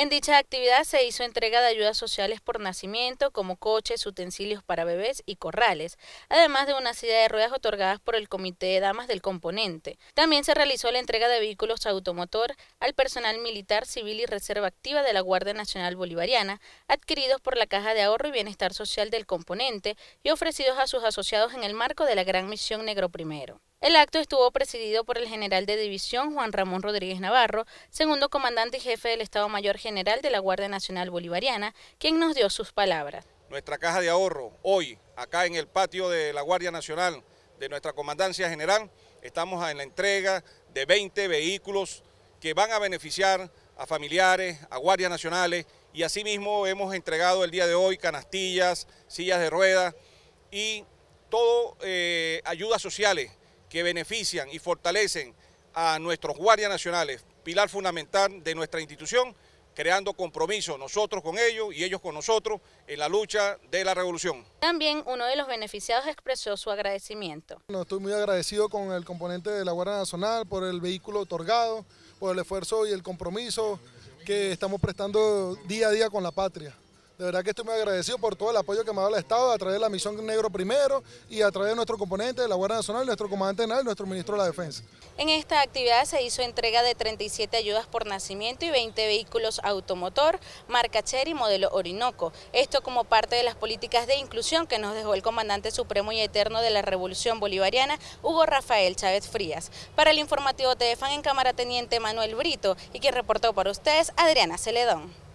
En dicha actividad se hizo entrega de ayudas sociales por nacimiento, como coches, utensilios para bebés y corrales, además de una silla de ruedas otorgadas por el Comité de Damas del Componente. También se realizó la entrega de vehículos automotor al personal militar, civil y reserva activa de la Guardia Nacional Bolivariana, adquiridos por la Caja de Ahorro y Bienestar Social del Componente y ofrecidos a sus asociados en el marco de la Gran Misión Negro Primero. El acto estuvo presidido por el general de división Juan Ramón Rodríguez Navarro, segundo comandante y jefe del Estado Mayor General de la Guardia Nacional Bolivariana, quien nos dio sus palabras. Nuestra caja de ahorro, hoy, acá en el patio de la Guardia Nacional, de nuestra comandancia general, estamos en la entrega de 20 vehículos que van a beneficiar a familiares, a guardias nacionales y asimismo hemos entregado el día de hoy canastillas, sillas de ruedas y todo eh, ayudas sociales que benefician y fortalecen a nuestros guardias nacionales, pilar fundamental de nuestra institución, creando compromiso nosotros con ellos y ellos con nosotros en la lucha de la revolución. También uno de los beneficiados expresó su agradecimiento. estoy muy agradecido con el componente de la Guardia Nacional por el vehículo otorgado, por el esfuerzo y el compromiso que estamos prestando día a día con la patria. De verdad que estoy muy agradecido por todo el apoyo que me ha dado el Estado a través de la misión Negro Primero y a través de nuestro componente de la Guardia Nacional, nuestro comandante general, nuestro ministro de la Defensa. En esta actividad se hizo entrega de 37 ayudas por nacimiento y 20 vehículos automotor, marca y modelo Orinoco. Esto como parte de las políticas de inclusión que nos dejó el comandante supremo y eterno de la Revolución Bolivariana, Hugo Rafael Chávez Frías. Para el informativo TEFAN en cámara teniente Manuel Brito y quien reportó para ustedes Adriana Celedón.